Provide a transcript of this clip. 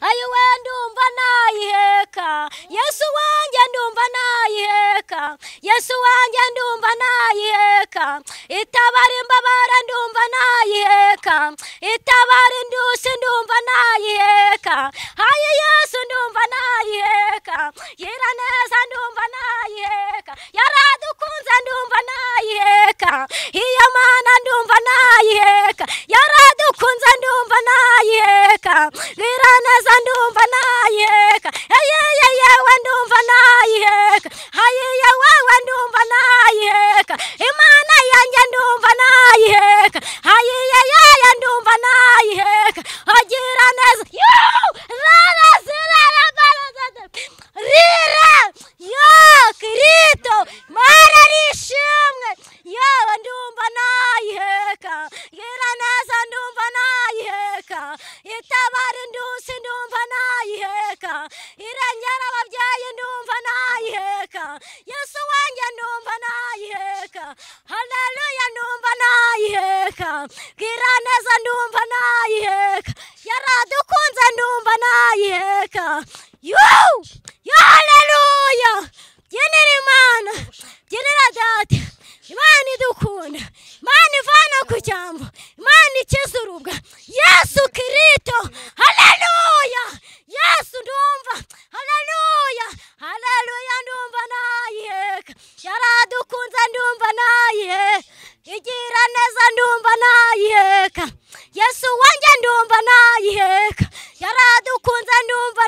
ayi we ndumva nayiheka yesu wanjye ndumva nayiheka yesu wanjye ndumva nayiheka itabara imbabara ndumva nayiheka itabara indushyi ndumva nayiheka ayi yesu ndumva nayiheka gira neza ndumva nayiheka yaradukunze ndumva nayiheka iyo mana ndumva nayiheka yaradukunze ndumva nayiheka Ranas, you Ranas, Rira, yo, querido, Mararishinga, yo, andumba na yeka, Yeranas andumba na yeka, Yetabar indus indumba na yeka, Iranyara babya indumba na yeka, Yesuwanya ndumba na yeka, Hallelujah ndumba na yeka, Giranas andumba na yeka, Yuuu! Haleluya! genera imana genera data imana idukunda imana ivana ku cyambu imana ikiza urubwa yesu kirito haleluya yesu ndumva haleluya haleluya ndumva nayiheka yaradukunze ndumva nayiheka igira neza ndumva nayiheka yesu wanjye ndumva nayiheka yaradukunze ndumva